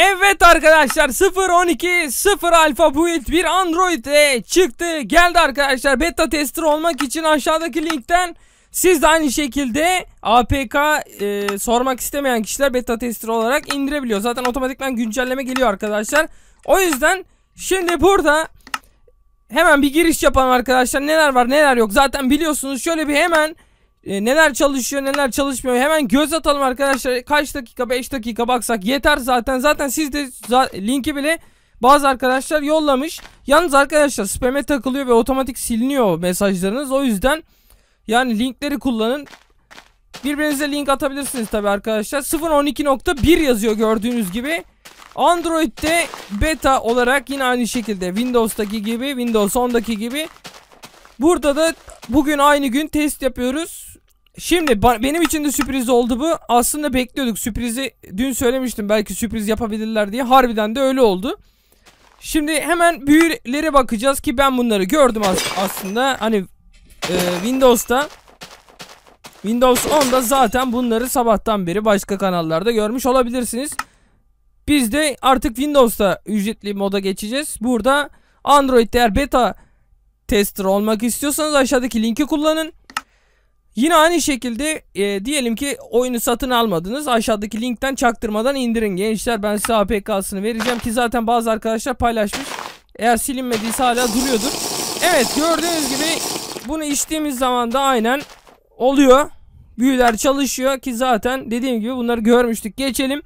Evet arkadaşlar 0120 0 alfa build bir Android'e çıktı. Geldi arkadaşlar beta tester olmak için aşağıdaki linkten siz de aynı şekilde APK e, sormak istemeyen kişiler beta tester olarak indirebiliyor. Zaten otomatikman güncelleme geliyor arkadaşlar. O yüzden şimdi burada hemen bir giriş yapalım arkadaşlar. Neler var neler yok zaten biliyorsunuz. Şöyle bir hemen e, neler çalışıyor neler çalışmıyor hemen göz atalım arkadaşlar. Kaç dakika 5 dakika baksak yeter zaten. Zaten siz de linki bile bazı arkadaşlar yollamış. Yalnız arkadaşlar spam'e takılıyor ve otomatik siliniyor mesajlarınız. O yüzden yani linkleri kullanın. Birbirinize link atabilirsiniz tabi arkadaşlar. 0.12.1 yazıyor gördüğünüz gibi. Android'de beta olarak yine aynı şekilde Windows'taki gibi Windows 10'daki gibi. Burada da bugün aynı gün test yapıyoruz. Şimdi benim için de sürpriz oldu bu. Aslında bekliyorduk sürprizi. Dün söylemiştim belki sürpriz yapabilirler diye. Harbiden de öyle oldu. Şimdi hemen büyülere bakacağız ki ben bunları gördüm as aslında. Hani e, Windows'ta Windows 10'da zaten bunları sabahtan beri başka kanallarda görmüş olabilirsiniz. Biz de artık Windows'ta ücretli moda geçeceğiz. Burada Android eğer beta tester olmak istiyorsanız aşağıdaki linki kullanın. Yine aynı şekilde e, diyelim ki oyunu satın almadınız. Aşağıdaki linkten çaktırmadan indirin. Gençler ben size APK'sını vereceğim ki zaten bazı arkadaşlar paylaşmış. Eğer silinmediyse hala duruyordur. Evet gördüğünüz gibi bunu içtiğimiz zaman da aynen oluyor. Büyüler çalışıyor ki zaten dediğim gibi bunları görmüştük. Geçelim.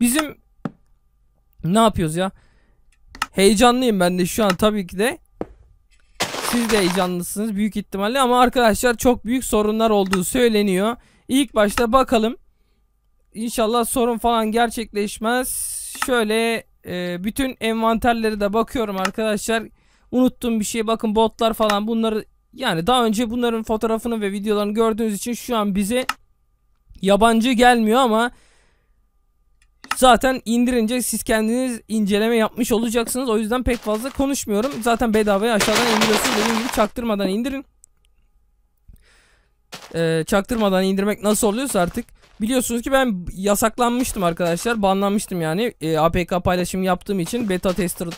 Bizim ne yapıyoruz ya? Heyecanlıyım ben de şu an tabii ki de. Siz de heyecanlısınız büyük ihtimalle ama arkadaşlar çok büyük sorunlar olduğu söyleniyor. İlk başta bakalım. İnşallah sorun falan gerçekleşmez. Şöyle e, bütün envanterleri de bakıyorum arkadaşlar. Unuttuğum bir şey bakın botlar falan bunları yani daha önce bunların fotoğrafını ve videolarını gördüğünüz için şu an bize yabancı gelmiyor ama Zaten indirince siz kendiniz inceleme yapmış olacaksınız. O yüzden pek fazla konuşmuyorum. Zaten bedavaya aşağıdan indiriyorsunuz. Dediğim gibi çaktırmadan indirin. Ee, çaktırmadan indirmek nasıl oluyorsa artık. Biliyorsunuz ki ben yasaklanmıştım arkadaşlar. Banlanmıştım yani. E, ee, APK paylaşım yaptığım için beta tester e,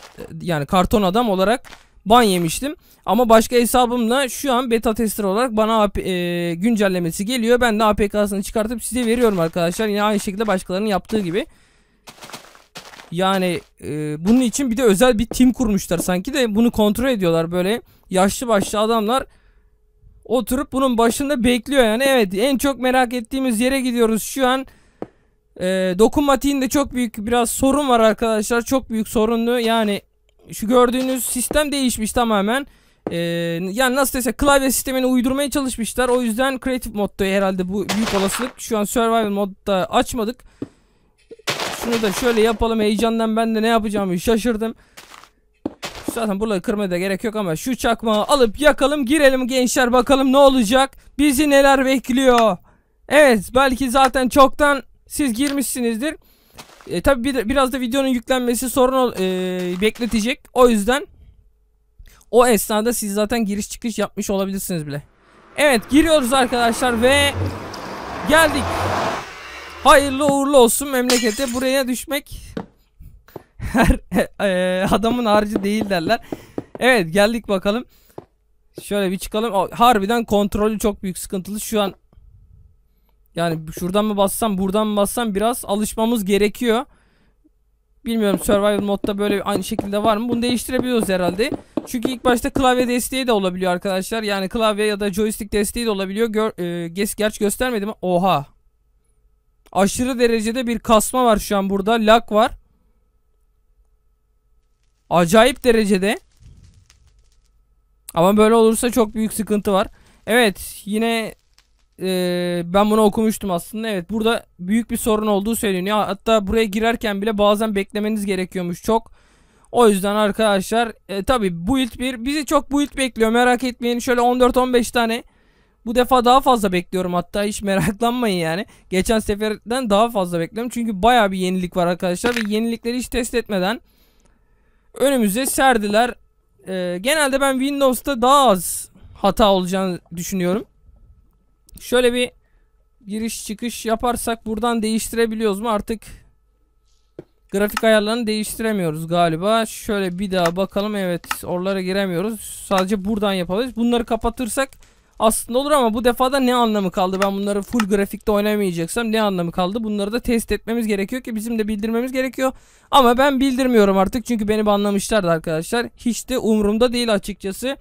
yani karton adam olarak ban yemiştim. Ama başka hesabımla şu an beta tester olarak bana e, güncellemesi geliyor. Ben de APK'sını çıkartıp size veriyorum arkadaşlar. Yine aynı şekilde başkalarının yaptığı gibi. Yani e, bunun için bir de özel bir tim kurmuşlar sanki de bunu kontrol ediyorlar böyle yaşlı başlı adamlar oturup bunun başında bekliyor yani. Evet en çok merak ettiğimiz yere gidiyoruz şu an. E, de çok büyük biraz sorun var arkadaşlar. Çok büyük sorunlu yani şu gördüğünüz sistem değişmiş tamamen. E, yani nasıl dese klavye sistemini uydurmaya çalışmışlar. O yüzden creative modda herhalde bu büyük olasılık. Şu an survival modda açmadık. Şunu da şöyle yapalım heyecandan ben de ne yapacağımı şaşırdım. Zaten burayı kırmaya da gerek yok ama şu çakmağı alıp yakalım girelim gençler bakalım ne olacak. Bizi neler bekliyor. Evet belki zaten çoktan siz girmişsinizdir. E, tabi bir, biraz da videonun yüklenmesi sorun e, bekletecek. O yüzden o esnada siz zaten giriş çıkış yapmış olabilirsiniz bile. Evet giriyoruz arkadaşlar ve geldik. Hayırlı uğurlu olsun memlekete buraya düşmek her e, adamın harcı değil derler. Evet geldik bakalım. Şöyle bir çıkalım. Harbiden kontrolü çok büyük sıkıntılı. Şu an yani şuradan mı bassam buradan mı bassam biraz alışmamız gerekiyor. Bilmiyorum survival modda böyle aynı şekilde var mı? Bunu değiştirebiliyoruz herhalde. Çünkü ilk başta klavye desteği de olabiliyor arkadaşlar. Yani klavye ya da joystick desteği de olabiliyor. Gör, e, gerçi göstermedim. Oha. Aşırı derecede bir kasma var şu an burada. Lak var. Acayip derecede. Ama böyle olursa çok büyük sıkıntı var. Evet yine e, ben bunu okumuştum aslında. Evet burada büyük bir sorun olduğu söyleniyor. Hatta buraya girerken bile bazen beklemeniz gerekiyormuş çok. O yüzden arkadaşlar e, tabi build bir bizi çok build bekliyor merak etmeyin. Şöyle 14-15 tane bu defa daha fazla bekliyorum hatta hiç meraklanmayın yani. Geçen seferden daha fazla bekliyorum. Çünkü baya bir yenilik var arkadaşlar. Ve yenilikleri hiç test etmeden önümüze serdiler. Ee, genelde ben Windows'ta daha az hata olacağını düşünüyorum. Şöyle bir giriş çıkış yaparsak buradan değiştirebiliyoruz mu artık grafik ayarlarını değiştiremiyoruz galiba şöyle bir daha bakalım evet oralara giremiyoruz sadece buradan yapabiliriz bunları kapatırsak aslında olur ama bu defada ne anlamı kaldı? Ben bunları full grafikte oynamayacaksam ne anlamı kaldı? Bunları da test etmemiz gerekiyor ki bizim de bildirmemiz gerekiyor. Ama ben bildirmiyorum artık çünkü beni banlamışlardı arkadaşlar. Hiç de umurumda değil açıkçası.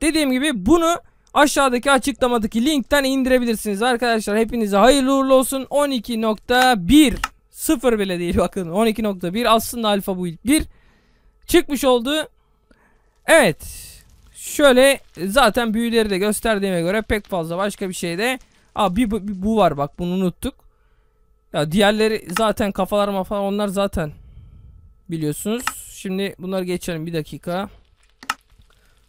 Dediğim gibi bunu aşağıdaki açıklamadaki linkten indirebilirsiniz arkadaşlar. Hepinize hayırlı uğurlu olsun. 12.1 0 bile değil bakın 12.1 aslında alfa bu ilk 1 çıkmış oldu. Evet Şöyle zaten büyüleri de gösterdiğime göre pek fazla başka bir şey de. Aa bir, bu, bir bu var bak bunu unuttuk. Ya diğerleri zaten kafalar falan onlar zaten biliyorsunuz. Şimdi bunları geçelim bir dakika.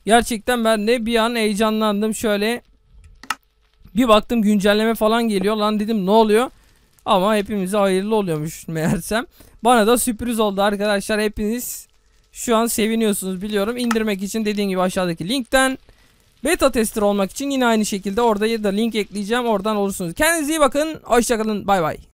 Gerçekten ben de bir an heyecanlandım şöyle. Bir baktım güncelleme falan geliyor lan dedim ne oluyor? Ama hepimize hayırlı oluyormuş meğersem. Bana da sürpriz oldu arkadaşlar hepiniz şu an seviniyorsunuz biliyorum. İndirmek için dediğim gibi aşağıdaki linkten beta tester olmak için yine aynı şekilde orada ya da link ekleyeceğim. Oradan olursunuz. Kendinize iyi bakın. Hoşçakalın. Bay bay.